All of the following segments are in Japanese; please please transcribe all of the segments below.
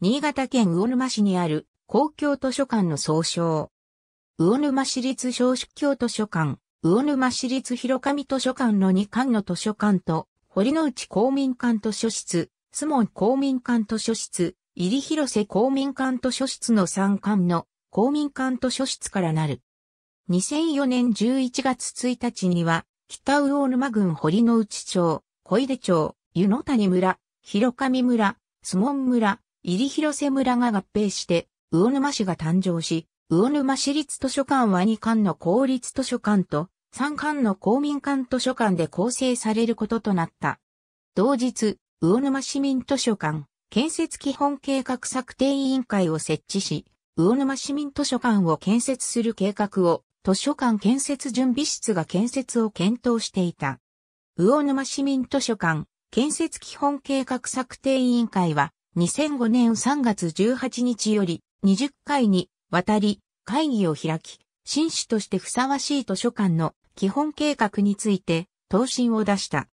新潟県魚沼市にある公共図書館の総称。魚沼市立小主教図書館、魚沼市立広上図書館の2館の図書館と、堀之内公民館図書室、須門公民館図書室、入広瀬公民館図書室の3館の公民館図書室からなる。2004年11月1日には、北魚沼郡堀之内町、小出町、湯の谷村、広上村、須門村、入広瀬村が合併して、魚沼市が誕生し、魚沼市立図書館は2館の公立図書館と、3館の公民館図書館で構成されることとなった。同日、魚沼市民図書館、建設基本計画策定委員会を設置し、魚沼市民図書館を建設する計画を、図書館建設準備室が建設を検討していた。魚沼市民図書館、建設基本計画策定委員会は、2005年3月18日より20回にわたり会議を開き、新種としてふさわしい図書館の基本計画について答申を出した。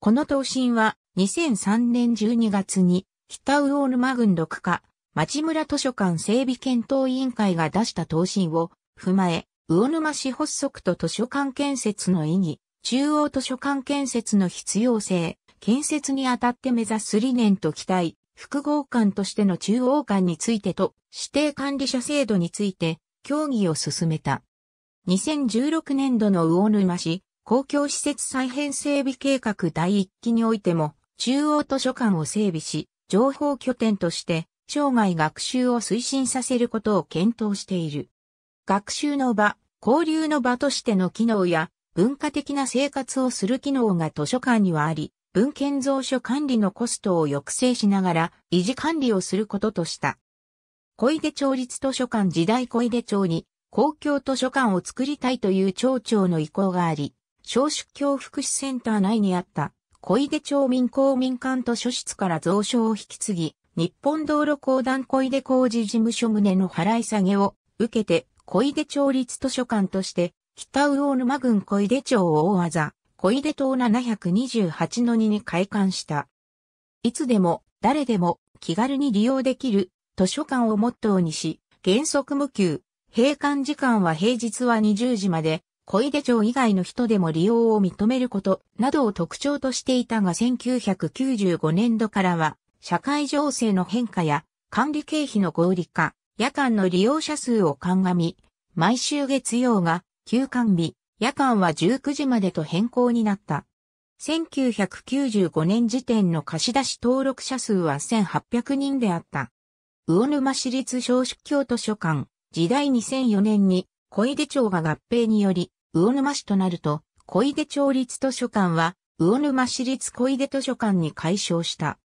この答申は2003年12月に北魚沼郡六課町村図書館整備検討委員会が出した答申を踏まえ、魚沼市発足と図書館建設の意義、中央図書館建設の必要性、建設にあたって目指す理念と期待、複合館としての中央館についてと指定管理者制度について協議を進めた。2016年度の魚沼市公共施設再編整備計画第1期においても中央図書館を整備し、情報拠点として生涯学習を推進させることを検討している。学習の場、交流の場としての機能や文化的な生活をする機能が図書館にはあり、文献蔵書管理のコストを抑制しながら維持管理をすることとした。小出町立図書館時代小出町に公共図書館を作りたいという町長の意向があり、少子教福祉センター内にあった小出町民公民館図書室から蔵書を引き継ぎ、日本道路公団小出工事事務所棟の払い下げを受けて小出町立図書館として北魚沼郡小出町を大技小出島728の2に開館した。いつでも、誰でも、気軽に利用できる、図書館をモットーにし、原則無休、閉館時間は平日は20時まで、小出町以外の人でも利用を認めることなどを特徴としていたが1995年度からは、社会情勢の変化や管理経費の合理化、夜間の利用者数を鑑み、毎週月曜が休館日、夜間は19時までと変更になった。1995年時点の貸し出し登録者数は1800人であった。魚沼市立小司教図書館、時代2004年に小出町が合併により、魚沼市となると、小出町立図書館は、魚沼市立小出図書館に改称した。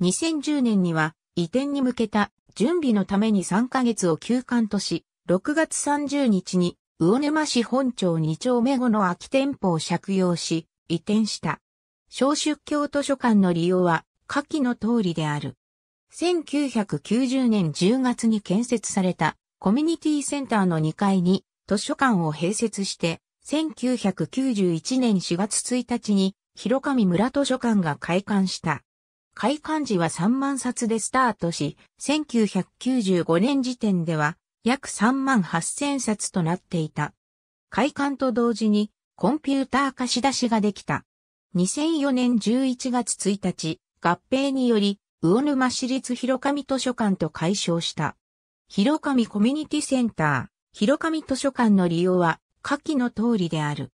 2010年には、移転に向けた準備のために3ヶ月を休館とし、6月30日に魚沼市本町2丁目後の空き店舗を借用し、移転した。小出教図書館の利用は、下記の通りである。1990年10月に建設されたコミュニティセンターの2階に図書館を併設して、1991年4月1日に広上村図書館が開館した。開館時は3万冊でスタートし、1995年時点では約3万8000冊となっていた。開館と同時にコンピューター貸し出しができた。2004年11月1日、合併により、魚沼市立広上図書館と解消した。広上コミュニティセンター、広上図書館の利用は、下記の通りである。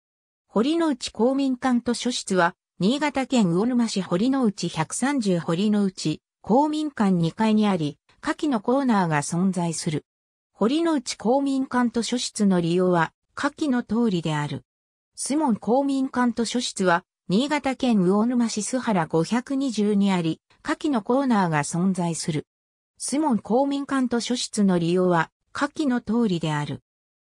堀之内公民館図書室は、新潟県魚沼市堀之内130堀之内公民館2階にあり、下記のコーナーが存在する。堀之内公民館図書室の利用は、下記の通りである。須門公民館図書室は、新潟県魚沼市須原520にあり、下記のコーナーが存在する。須門公民館図書室の利用は、下記の通りである。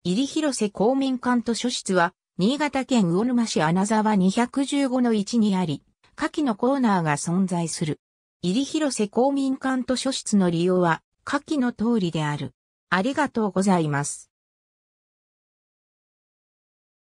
入広瀬公民館図書室は、新潟県魚沼市穴沢215の1にあり、下記のコーナーが存在する。入広瀬公民館図書室の利用は、下記の通りである。ありがとうございます。